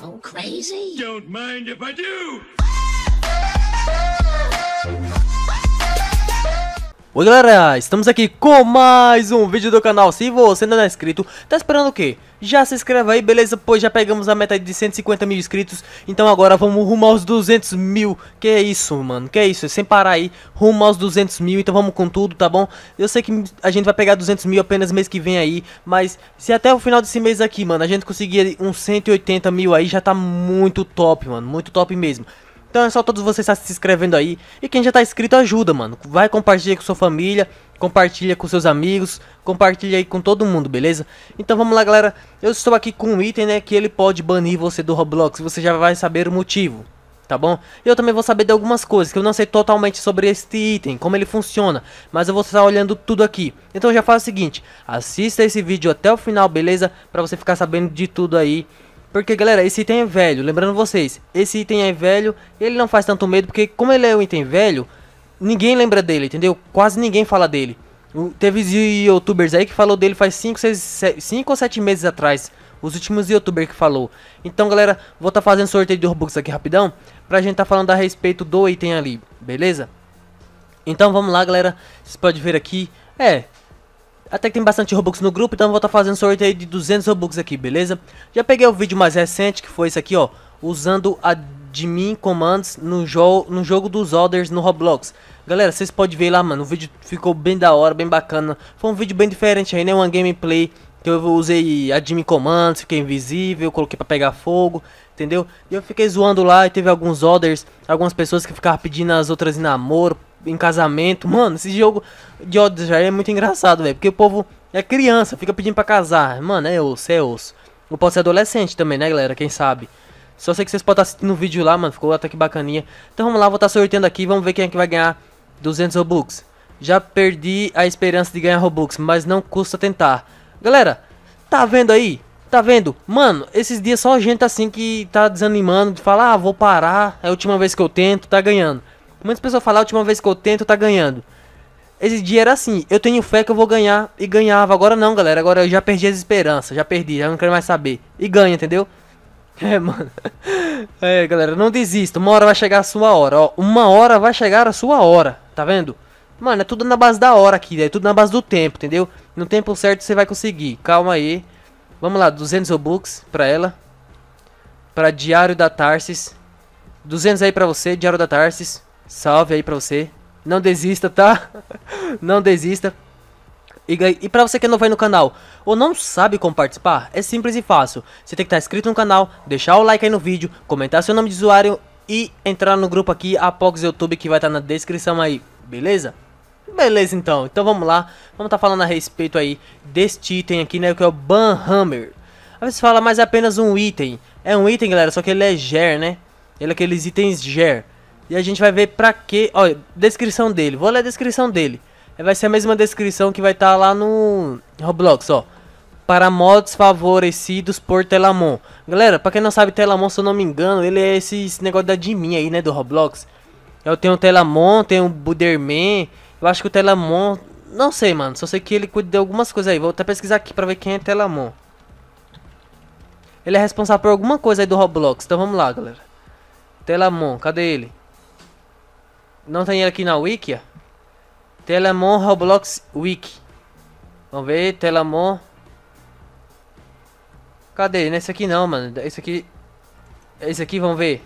go crazy? Don't mind if I do! Oi galera, estamos aqui com mais um vídeo do canal, se você não é inscrito, tá esperando o quê? Já se inscreva aí, beleza? Pois já pegamos a meta de 150 mil inscritos, então agora vamos rumo aos 200 mil, que é isso mano, que é isso, sem parar aí, rumo aos 200 mil, então vamos com tudo, tá bom? Eu sei que a gente vai pegar 200 mil apenas mês que vem aí, mas se até o final desse mês aqui, mano, a gente conseguir uns 180 mil aí, já tá muito top, mano, muito top mesmo. Então é só todos vocês estar se inscrevendo aí. E quem já tá inscrito ajuda, mano. Vai compartilha com sua família, compartilha com seus amigos, compartilha aí com todo mundo, beleza? Então vamos lá, galera. Eu estou aqui com um item, né, que ele pode banir você do Roblox. Você já vai saber o motivo, tá bom? Eu também vou saber de algumas coisas que eu não sei totalmente sobre este item, como ele funciona. Mas eu vou estar olhando tudo aqui. Então já faz o seguinte, assista esse vídeo até o final, beleza? Pra você ficar sabendo de tudo aí porque galera, esse item é velho, lembrando vocês, esse item é velho, ele não faz tanto medo, porque como ele é um item velho, ninguém lembra dele, entendeu? Quase ninguém fala dele. Teve youtubers aí que falou dele faz 5, 5 ou 7 meses atrás, os últimos youtubers que falou. Então galera, vou estar tá fazendo sorteio de Robux aqui rapidão, pra gente estar tá falando a respeito do item ali, beleza? Então vamos lá galera, vocês podem ver aqui, é, até que tem bastante Robux no grupo, então vou estar tá fazendo sorteio de 200 Robux aqui, beleza? Já peguei o vídeo mais recente, que foi esse aqui, ó. Usando admin commands no, jo no jogo dos Others no Roblox. Galera, vocês podem ver lá, mano. O vídeo ficou bem da hora, bem bacana. Foi um vídeo bem diferente aí, né? Uma gameplay que eu usei admin commands, fiquei invisível, coloquei pra pegar fogo, entendeu? E eu fiquei zoando lá e teve alguns others, algumas pessoas que ficavam pedindo as outras em namoro, em casamento. Mano, esse jogo de ódio já é muito engraçado, velho. Porque o povo é criança, fica pedindo pra casar. Mano, é osso, é osso. Eu posso ser é adolescente também, né, galera? Quem sabe? Só sei que vocês podem estar assistindo o vídeo lá, mano. Ficou até que bacaninha. Então vamos lá, vou estar sorteando aqui. Vamos ver quem é que vai ganhar 200 Robux. Já perdi a esperança de ganhar Robux, mas não custa tentar. Galera, tá vendo aí? Tá vendo? Mano, esses dias só gente assim que tá desanimando, de falar, ah, vou parar, é a última vez que eu tento, tá ganhando. Muitas pessoas falam, a última vez que eu tento, tá ganhando. Esse dia era assim, eu tenho fé que eu vou ganhar e ganhava. Agora não, galera. Agora eu já perdi as esperanças, já perdi, já não quero mais saber. E ganha, entendeu? É, mano. É, galera, não desista. Uma hora vai chegar a sua hora, ó. Uma hora vai chegar a sua hora, tá vendo? Mano, é tudo na base da hora aqui, é tudo na base do tempo, entendeu? No tempo certo você vai conseguir. Calma aí. Vamos lá, 200 Robux pra ela. Pra Diário da Tarsis. 200 aí pra você, Diário da Tarsis. Salve aí pra você. Não desista, tá? não desista. E, e pra você que não vai no canal, ou não sabe como participar, é simples e fácil. Você tem que estar tá inscrito no canal, deixar o like aí no vídeo, comentar seu nome de usuário e entrar no grupo aqui, Apox YouTube, que vai estar tá na descrição aí, beleza? Beleza então, então vamos lá, vamos estar tá falando a respeito aí deste item aqui, né, que é o Banhammer. A você fala, mas é apenas um item. É um item, galera, só que ele é ger, né? Ele é aqueles itens ger. E a gente vai ver pra que... Olha, descrição dele. Vou ler a descrição dele. Vai ser a mesma descrição que vai estar tá lá no Roblox, ó. Para mods favorecidos por Telamon. Galera, pra quem não sabe, Telamon, se eu não me engano, ele é esse, esse negócio da Jimin aí, né, do Roblox. Eu tenho o Telamon, tenho o Buderman. Eu acho que o Telamon... Não sei, mano. Só sei que ele cuida de algumas coisas aí. Vou até pesquisar aqui pra ver quem é Telamon. Ele é responsável por alguma coisa aí do Roblox. Então vamos lá, galera. Telamon, cadê ele? Não tem ele aqui na wiki, ó. Telemon Roblox Wiki. Vamos ver, Telemon. Cadê? Nesse aqui não, mano. Esse aqui... Esse aqui, vamos ver.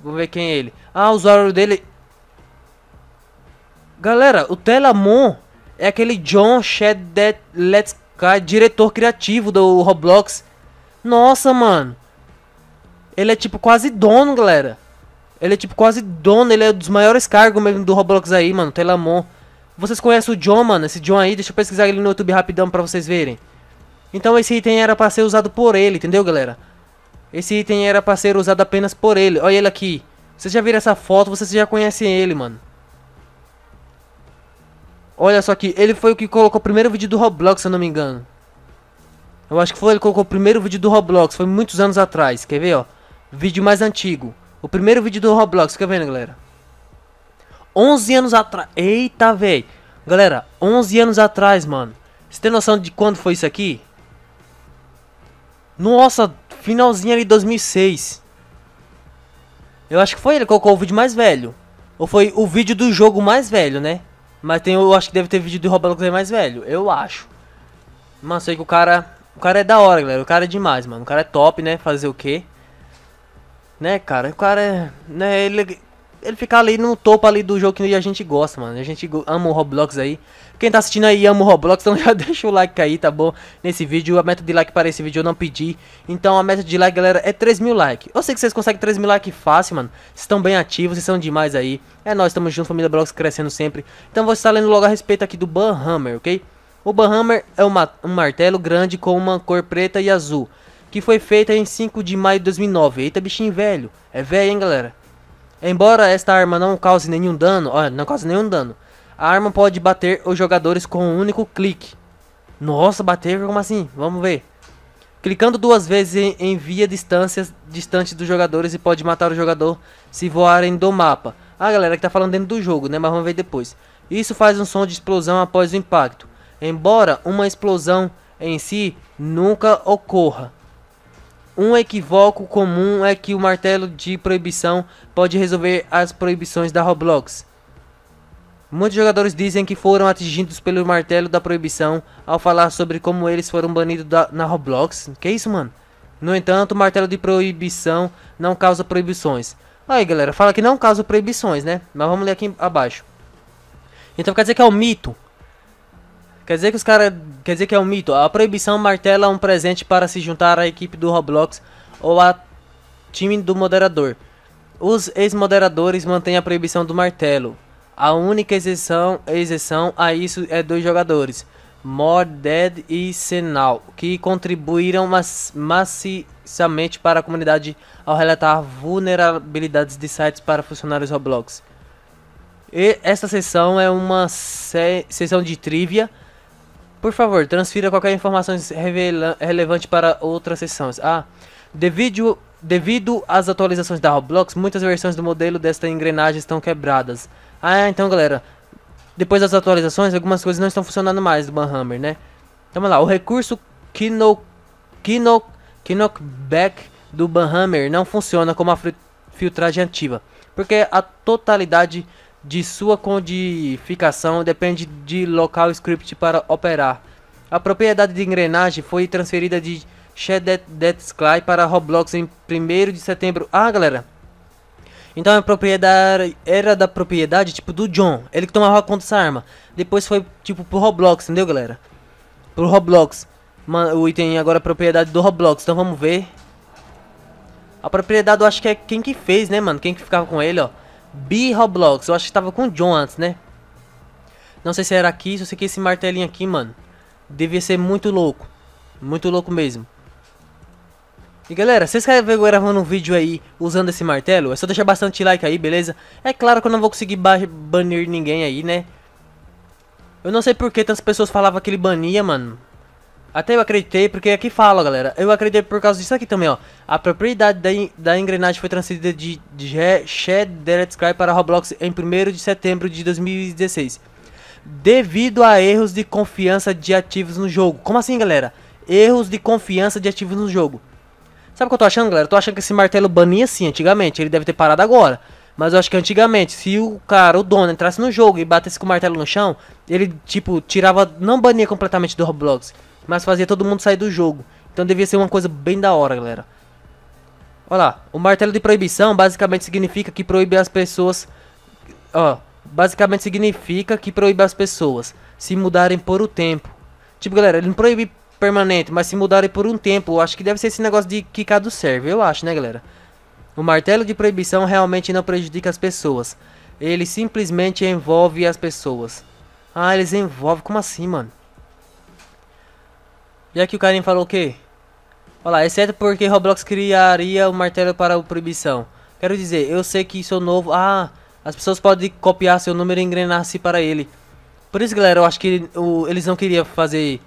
Vamos ver quem é ele. Ah, o usuário dele... Galera, o Telamon é aquele John Shedet Let's Guy, diretor criativo do Roblox. Nossa, mano. Ele é tipo quase dono, galera. Ele é tipo quase dono, ele é um dos maiores cargos mesmo do Roblox aí, mano, Telamon. Vocês conhecem o John, mano, esse John aí, deixa eu pesquisar ele no YouTube rapidão pra vocês verem. Então esse item era pra ser usado por ele, entendeu, galera? Esse item era pra ser usado apenas por ele, olha ele aqui. Vocês já viram essa foto, vocês já conhecem ele, mano. Olha só aqui, ele foi o que colocou o primeiro vídeo do Roblox, se eu não me engano. Eu acho que foi ele que colocou o primeiro vídeo do Roblox, foi muitos anos atrás, quer ver, ó. Vídeo mais antigo. O primeiro vídeo do Roblox, fica vendo, galera. 11 anos atrás. Eita, velho. Galera, 11 anos atrás, mano. Você tem noção de quando foi isso aqui? Nossa, finalzinho ali de 2006. Eu acho que foi ele que colocou o vídeo mais velho. Ou foi o vídeo do jogo mais velho, né? Mas tem, eu acho que deve ter vídeo do Roblox mais velho. Eu acho. Mano, sei que o cara... O cara é da hora, galera. O cara é demais, mano. O cara é top, né? Fazer o quê? Né, cara? O cara, é, né, ele, ele fica ali no topo ali do jogo que a gente gosta, mano. A gente ama o Roblox aí. Quem tá assistindo aí ama o Roblox, então já deixa o like aí, tá bom? Nesse vídeo, a meta de like para esse vídeo eu não pedi. Então a meta de like, galera, é 3 mil likes. Eu sei que vocês conseguem 3 mil likes fácil, mano. Vocês estão bem ativos, vocês são demais aí. É nós, estamos juntos, família Blox crescendo sempre. Então vou estar lendo logo a respeito aqui do Banhammer, ok? O Banhammer é uma, um martelo grande com uma cor preta e azul que foi feita em 5 de maio de 2009. Eita, bichinho velho. É velho, hein, galera? Embora esta arma não cause nenhum dano, olha, não cause nenhum dano. A arma pode bater os jogadores com um único clique. Nossa, bater como assim? Vamos ver. Clicando duas vezes em, via distâncias distante dos jogadores e pode matar o jogador se voarem do mapa. Ah, galera, que tá falando dentro do jogo, né? Mas vamos ver depois. Isso faz um som de explosão após o impacto. Embora uma explosão em si nunca ocorra. Um equívoco comum é que o martelo de proibição pode resolver as proibições da Roblox. Muitos jogadores dizem que foram atingidos pelo martelo da proibição ao falar sobre como eles foram banidos da, na Roblox. Que isso, mano? No entanto, o martelo de proibição não causa proibições. Aí, galera, fala que não causa proibições, né? Mas vamos ler aqui abaixo. Então quer dizer que é um mito. Quer dizer que os caras. Quer dizer que é um mito. A proibição martela um presente para se juntar à equipe do Roblox ou a time do moderador. Os ex-moderadores mantêm a proibição do martelo. A única exceção, exceção a isso é dois jogadores, Morded e Senal, que contribuíram mas, maciçamente para a comunidade ao relatar vulnerabilidades de sites para funcionários Roblox. E esta sessão é uma se sessão de trivia por favor, transfira qualquer informação relevante para outras sessões. Ah, devido, devido às atualizações da Roblox, muitas versões do modelo desta engrenagem estão quebradas. Ah, então galera, depois das atualizações, algumas coisas não estão funcionando mais do Banhammer, né? Então vamos lá, o recurso Kino, Kino, Back do Banhammer não funciona como a filtragem ativa, porque a totalidade de sua codificação depende de local script para operar. A propriedade de engrenagem foi transferida de Shed Dead Sky para Roblox em 1 de setembro. Ah, galera. Então a é propriedade era da propriedade tipo do John, ele que tomava conta dessa arma. Depois foi tipo pro Roblox, entendeu, galera? Pro Roblox. O item agora é propriedade do Roblox, então vamos ver. A propriedade eu acho que é quem que fez, né, mano? Quem que ficava com ele, ó. Bi Roblox. Eu acho que tava com o John antes, né? Não sei se era aqui, só sei que esse martelinho aqui, mano. Devia ser muito louco. Muito louco mesmo. E galera, vocês querem ver eu gravando um vídeo aí usando esse martelo? É só deixar bastante like aí, beleza? É claro que eu não vou conseguir banir ninguém aí, né? Eu não sei por que tantas pessoas falavam que ele bania, mano. Até eu acreditei, porque aqui fala, galera. Eu acreditei por causa disso aqui também, ó. A propriedade da, da engrenagem foi transferida de, de Shed Sky para Roblox em 1 de setembro de 2016. Devido a erros de confiança de ativos no jogo. Como assim, galera? Erros de confiança de ativos no jogo. Sabe o que eu tô achando, galera? Eu tô achando que esse martelo bania assim, antigamente. Ele deve ter parado agora. Mas eu acho que antigamente, se o cara, o dono, entrasse no jogo e batesse com o martelo no chão, ele, tipo, tirava... Não bania completamente do Roblox mas fazia todo mundo sair do jogo. Então devia ser uma coisa bem da hora, galera. Olha lá, o martelo de proibição basicamente significa que proíbe as pessoas... Ó, basicamente significa que proíbe as pessoas se mudarem por o tempo. Tipo, galera, ele não proíbe permanente, mas se mudarem por um tempo. acho que deve ser esse negócio de quicar do serve, eu acho, né, galera? O martelo de proibição realmente não prejudica as pessoas. Ele simplesmente envolve as pessoas. Ah, eles envolvem? Como assim, mano? Já que o Karim falou o quê? Olha lá, exceto porque Roblox criaria o martelo para a proibição. Quero dizer, eu sei que sou novo. Ah, as pessoas podem copiar seu número e engrenar-se para ele. Por isso, galera, eu acho que o, eles não queriam fazer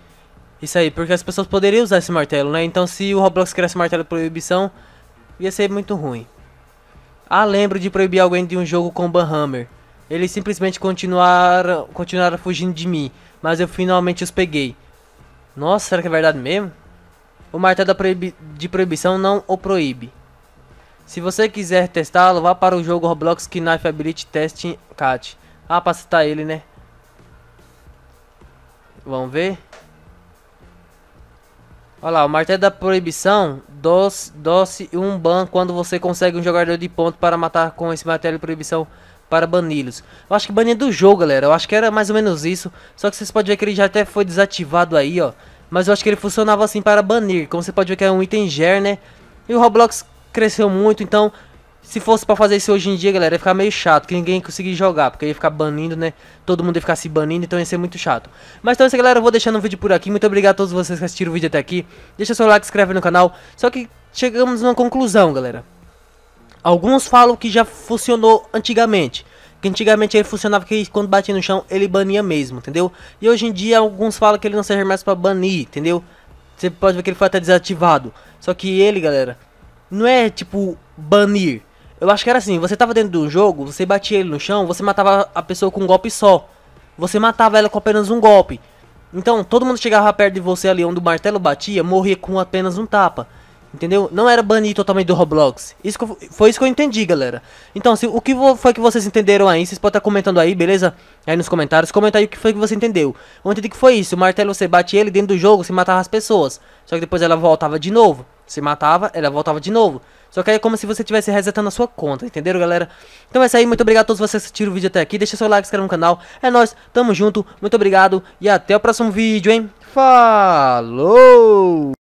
isso aí, porque as pessoas poderiam usar esse martelo, né? Então, se o Roblox criasse o martelo proibição, ia ser muito ruim. Ah, lembro de proibir alguém de um jogo com Banhammer. Eles simplesmente continuaram, continuaram fugindo de mim, mas eu finalmente os peguei. Nossa, será que é verdade mesmo? O martelo proibi de proibição não o proíbe. Se você quiser testá-lo, vá para o jogo Roblox Knife Ability Testing Cat. Ah, pra citar ele, né? Vamos ver. Olha lá, o martelo da proibição doce, doce um ban quando você consegue um jogador de ponto para matar com esse martelo de proibição para bani-los. Eu acho que banir do jogo, galera. Eu acho que era mais ou menos isso. Só que vocês podem ver que ele já até foi desativado aí, ó. Mas eu acho que ele funcionava assim para banir. Como você pode ver que é um item ger, né? E o Roblox cresceu muito, então... Se fosse pra fazer isso hoje em dia, galera, ia ficar meio chato, que ninguém ia conseguir jogar, porque ia ficar banindo, né? Todo mundo ia ficar se banindo, então ia ser muito chato. Mas então é isso, galera, eu vou deixando o vídeo por aqui. Muito obrigado a todos vocês que assistiram o vídeo até aqui. Deixa seu like, se inscreve no canal. Só que chegamos numa conclusão, galera. Alguns falam que já funcionou antigamente. Que antigamente ele funcionava que quando batia no chão ele bania mesmo, entendeu? E hoje em dia alguns falam que ele não serve mais para banir, entendeu? Você pode ver que ele foi até desativado. Só que ele, galera, não é tipo banir. Eu acho que era assim, você tava dentro do jogo, você batia ele no chão, você matava a pessoa com um golpe só. Você matava ela com apenas um golpe. Então, todo mundo chegava perto de você ali onde o martelo batia, morria com apenas um tapa. Entendeu? Não era banir totalmente do Roblox. Isso foi isso que eu entendi, galera. Então, se, o que foi que vocês entenderam aí? Vocês podem estar tá comentando aí, beleza? Aí nos comentários, comenta aí o que foi que você entendeu. Eu entendi que foi isso. O martelo você bate ele dentro do jogo, você matava as pessoas. Só que depois ela voltava de novo. Você matava, ela voltava de novo. Só que aí é como se você estivesse resetando a sua conta, entenderam, galera? Então é isso aí, muito obrigado a todos vocês que assistiram o vídeo até aqui. Deixa seu like, se inscreve no canal. É nóis, tamo junto, muito obrigado e até o próximo vídeo, hein? Falou!